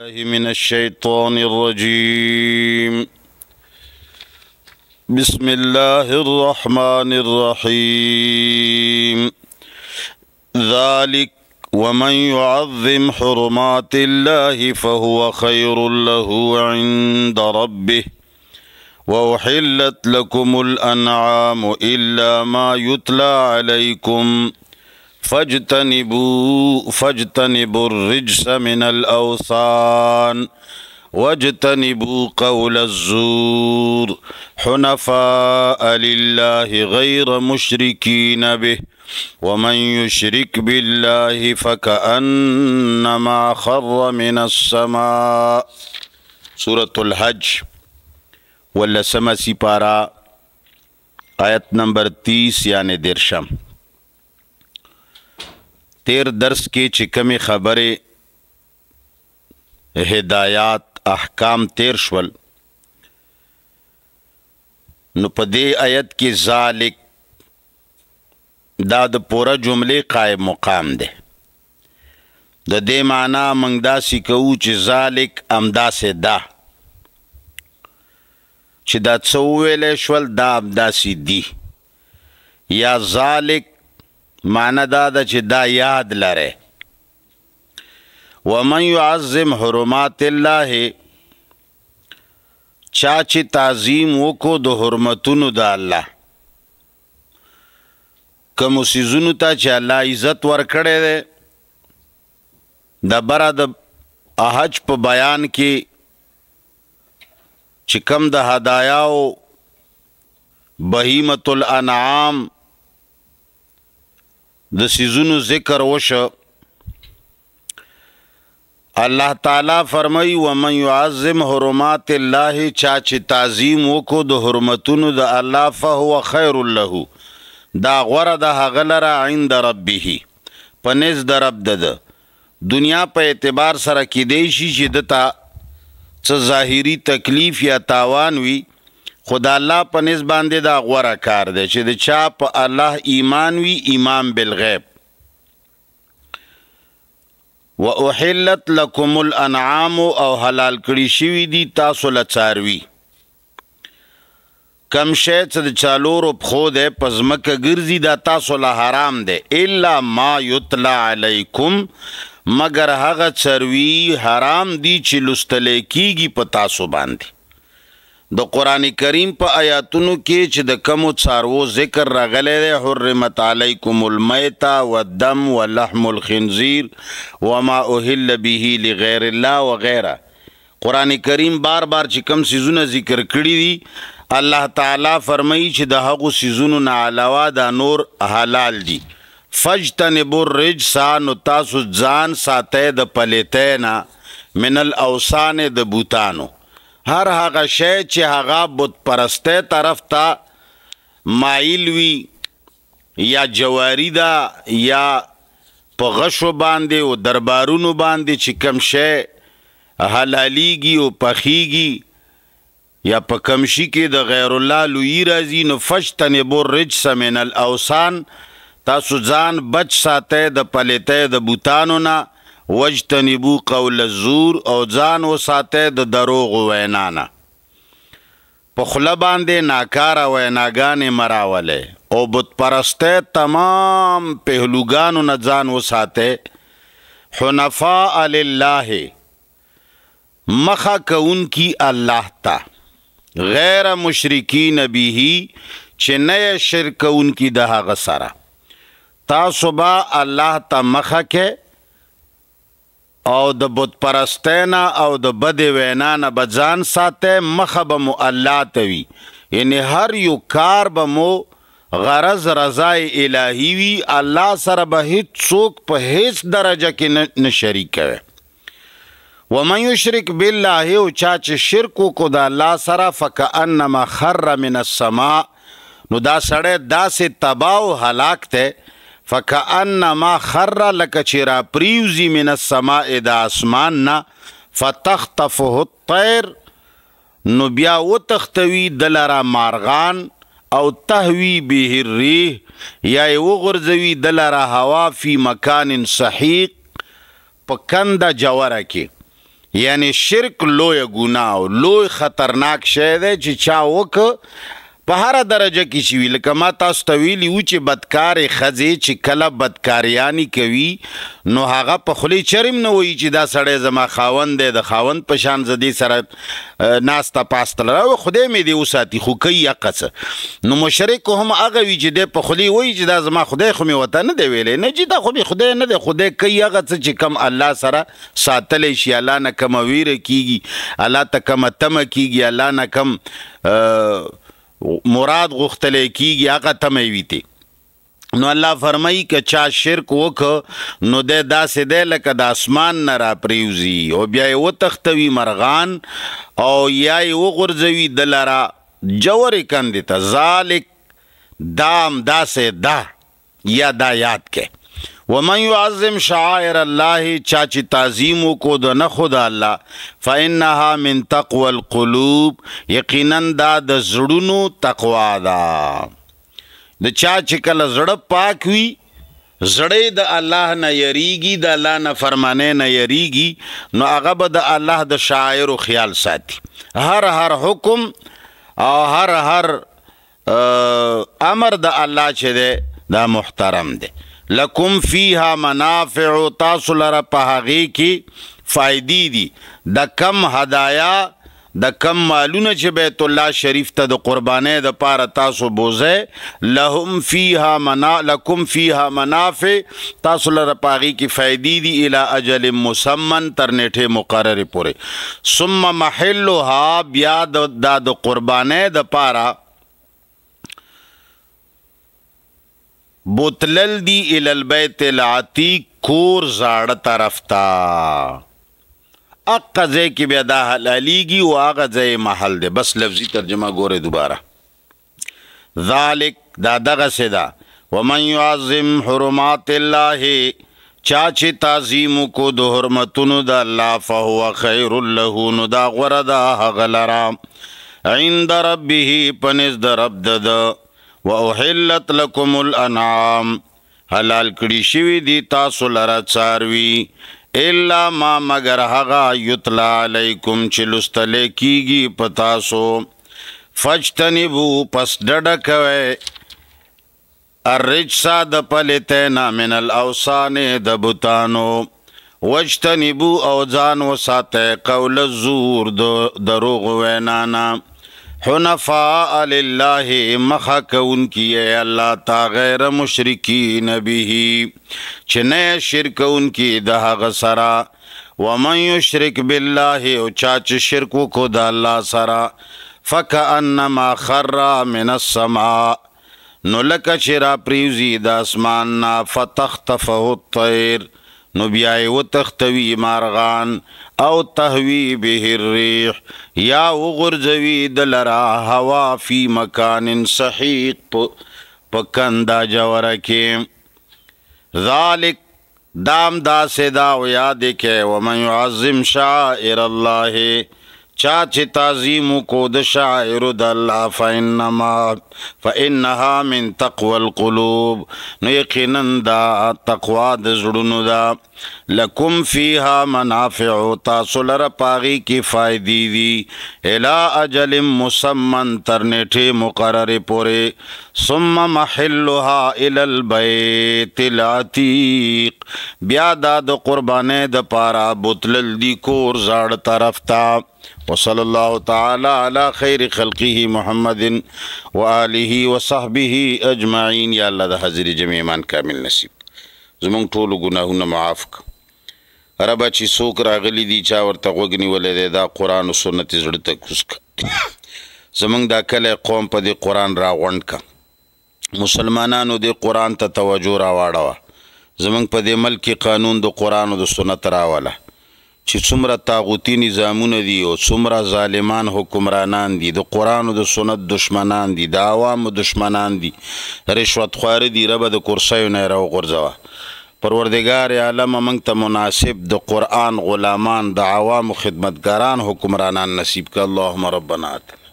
الله من الشيطان الرجيم بسم الله الرحمن الرحيم ذلك ومن يعظم حرمات الله فهو خير له عند ربه وأحلت لكم الأنعام إلا ما يتلى عليكم فاجتنبوا فاجتنبوا الرجس من الأوثان واجتنبوا قول الزور حنفاء لله غير مشركين به ومن يشرك بالله فكأنما خر من السماء سورة الحج ولا سمسي بارا آيات نمبر تيس يعني درشم تیر درس کې چې کمی خبرې هدایات احکام تیر شول نو په دې آیت کې ذالک دا د پوره جملې قائم مقام ده د دې معنی موږ دا سکو چې ذالک امدا سه دا چې دا څو ویلې شول دا امدا سي دي یا ذالک معنی دا ده چې دا یاد لره ومن يعظم حرمات الله چا چې تعظیم وکړو د حرمتونو د الله کوم سيزونو ته چې الله عزت ورکړي ده د بره د حج په بیان کې چې کم د هداياو بهیمه الانعام د سيزونو ذکر وشو الله تعالی فرمای و من يعظم حرمات الله چا چې تعظیم وکړو د حرمتونو د الله فهو خير له دا غوړه د هغه لره عند ربه پنځ د رب د دنیا په اعتبار سره کې دی شي چې دتا څه ظاهری تکلیف یا تاوان وي خدا الله په نس باندې دا غوړه کار دی چې د چا په الله ایمان وی ایمان بالغیب واحلت لكم الانعام او حلال کړی شوی دی تاسو لڅاروي کم شی چې د چالوور په ده پزمکه ګرځي دا تاسو له حرام ده الا ما یتلا علیکم مگر هغه چروي حرام دی چې لستل کیږي په تاسو باندې د قران کریم په آیاتونو کې چې د کمو څارو ذکر راغلی دی حرمت علیکم المیت والدم ولحم الخنزیر وما اهل به لغیر الله وغيرها قران کریم بار بار چې کم سيزونه ذکر کړی دي الله تعالی فرمایي چې د هغو سيزونو نه علاوه د نور حلال دي فجتنبوا الرجس نو تاسو ځان ساته د پلیتینا من الاوسان د بوتانو هر هغه شی چې هغه بت پرسته طرف ته مایل وي یا جواری دا یا په غشو باندې او دربارونو باندې چې کم شی حلاليږي او پخيږي یا په کمشي کې د غیر الله لوی راځي نو فشتنه بور رج سمن الاوسان تاسو ځان بچ ساته د پلیته د بوتانو نه وجتنبو قول الزور او ځان وساته د دروغ وینانا په خله باندې ناکاره ویناګانې مراولې او بت پرسته تمام پهلوګانو نه ځان وساته حنفاء لله مخه کوونکی الله تا غیر مشرکین به چې نه شرکونکی د هغه سره تاسو با الله ته مخه کې او د بت پرستینا او د بد وینا نه بځان ساته مخه به مو الله توي یعنی هر یو کار به مو غرض رضای الهی وی الله سره به هیڅ څوک په هیڅ درجه کې نه شریک وي ومن یشرک بالله او چا چې شرک کو د الله سره فکأنما خر من السما نو دا سړی داسې تباہ او هلاک ته فکأنما خر لک چرا پریوزی من السماء د اسمان نا فتختفه الطير نو بیا وتختوي دلرا مارغان او تهوي به الريح یا وغورځوي دلرا هوا فی مکان صحیق پکنده جوره کې یعنی شرک لوی ګناه او لوی خطرناک شی دی چې چا وک په هر درجه کې شي لکه ما تاسو ته ویلی و چې بدکارې خزې چې کله بدکاریانی کوي نو هغه په خلی چرم نه وایي چې دا سړی زما خاوند دی د خاوند په شان زدي سره ناسته پاستل راو خدای مې دی وساتي خو کوي یقص نو مشرک هم هغه وی چې د په خلی وایي چې دا زما خدای خو مې وته نه دی ویلې نه چې دا خو مې خدای نه دی خدای کوي هغه څه چې کم الله سره ساتلې شي الله نه کم ویره کیږي الله تکم تم کیږي الله نه کم آ... مراد غختلې کیږي هغه تمې ویتی نو الله فرمای ک چا شرک وک نو د داسې د لکه د اسمان نه را پریوزی او بیا یو تختوی مرغان او یا یو غرزوی دلرا جوړ کندې ته ذالک دام داسې دا یا دا یاد کې ومن يعظم شعائر الله چا چې تعظیم کو د نه خدا الله فإنها من تقوى القلوب یقینا دا د زړونو تقوا ده د چا چې کله زړه پاک وي زړه د الله نه یریږي د الله نه فرمانه نه یریږي نو هغه به د الله د شاعر خیال ساتي هر هر حکم او هر هر امر د الله چې ده دا محترم ده لکم فیها منافع تاسو لره په هغه کې فائدې دي د کم هدایا د کم مالونه چې بیت الله شریف ته د قربانې د پاره تاسو بوزه لهم فیها منا لکم فیها منافع تاسو لره پاغي کی فائدې دی الی اجل مسمن تر نیټه مقرره پوره ثم محلها بیا د قربانې د پاره بوتلل دی ال البیت العتیق کور زاړه طرف تا اقا ځای کې بیا دا حلالیږي او هغه ځای محل دی بس لفظي ترجمه ګوره دوباره ذالک دا دغه سدا ومن يعظم حرمات الله چا چې تعظیم کو د حرمتونو د الله فهو خير له نو دا غره دا غلرا عند ربه پنځ د رب د واحلت لكم الانعام حلال کړی شوی دی تاسو لره چاروي الا ما مگر هغه یتلا علیکم چې لستل کیږي پتا سو فجتنبو پس ډډ کوي الرجسا د پلتنا من الاوسان د بوتانو وجتنبو او ځان وساته قول الزور د دروغ وینانا حنفاء لله مخه کون کی الله تا غیر مشرکین به چې نه شرک کون کی د هغه سرا ومن یشرک بالله او چا چې شرک کو د الله سرا فکانما خر من السماء نو لکه چې را پریوزی د اسمان نا فتختفه الطير نو بیا یو تختوی مارغان او تهوی به الريح یا وغرزوی دلرا هوا فی مکان سحیق پکندا جوره کې ذالک دام دا سدا و یاد کې ومن يعظم شائر الله چا چې تعظیم کو د شاعر د الله فإنما فإنها من تقوى القلوب نو یقینا دا تقوا د زړونو دا لکم فیها منافع تاسو لره پاغي کی فائدې دي الا اجل مسمن تر نیټه مقرره پوره ثم محلها الى البيت العتيق بیا دا د قربانه د پارا بوتلل دی کور زړ طرف ته وصلى الله تعالى على خير خلقه محمد وآله وصحبه أجمعين يا الله ده حضر جميع من کامل نصیب زمونږ ټولو ګناهونه معاف ک رب چې څوک راغلی دی چا ورته غوګنی ولې دی دا قران او سنت زړه ته کوسک زمونږ دا کله قوم په دې قران را غونډ ک مسلمانانو دې قران ته توجه را واړه زمونږ په دې ملکی قانون د قران او د سنت راواله چې څومره تاغوتی نظامونه دي او څومره ظالمان حکمرانان دي د قران او د سنت دشمنان دي د عوامو دشمنان دي رشوت خور دي رب د کرسیو نه راو غرزوه پروردگار عالم موږ ته مناسب د قران غلامان د عوامو خدمتګاران حکمرانان نصیب ک اللهم ربنا آتنا